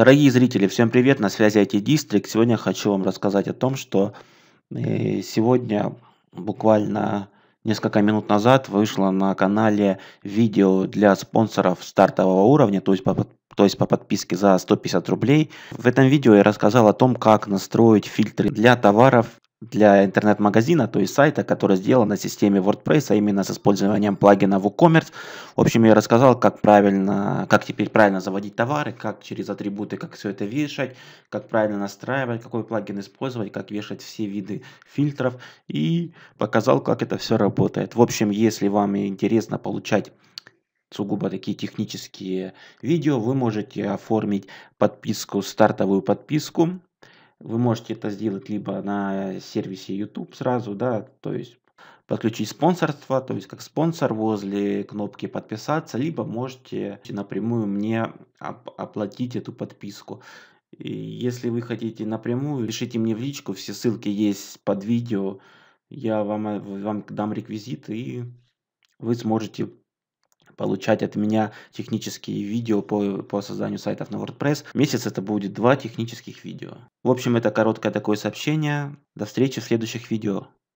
Дорогие зрители, всем привет, на связи IT District. Сегодня я хочу вам рассказать о том, что э, сегодня, буквально несколько минут назад, вышло на канале видео для спонсоров стартового уровня, то есть по, то есть по подписке за 150 рублей. В этом видео я рассказал о том, как настроить фильтры для товаров для интернет-магазина, то есть сайта, который сделан на системе WordPress, а именно с использованием плагина WooCommerce. В общем, я рассказал, как правильно, как теперь правильно заводить товары, как через атрибуты, как все это вешать, как правильно настраивать, какой плагин использовать, как вешать все виды фильтров и показал, как это все работает. В общем, если вам интересно получать сугубо такие технические видео, вы можете оформить подписку, стартовую подписку вы можете это сделать либо на сервисе YouTube сразу, да, то есть подключить спонсорство, то есть как спонсор возле кнопки подписаться, либо можете напрямую мне оплатить эту подписку. И если вы хотите напрямую, пишите мне в личку, все ссылки есть под видео, я вам, вам дам реквизит и вы сможете получать от меня технические видео по, по созданию сайтов на WordPress. Месяц это будет два технических видео. В общем, это короткое такое сообщение. До встречи в следующих видео.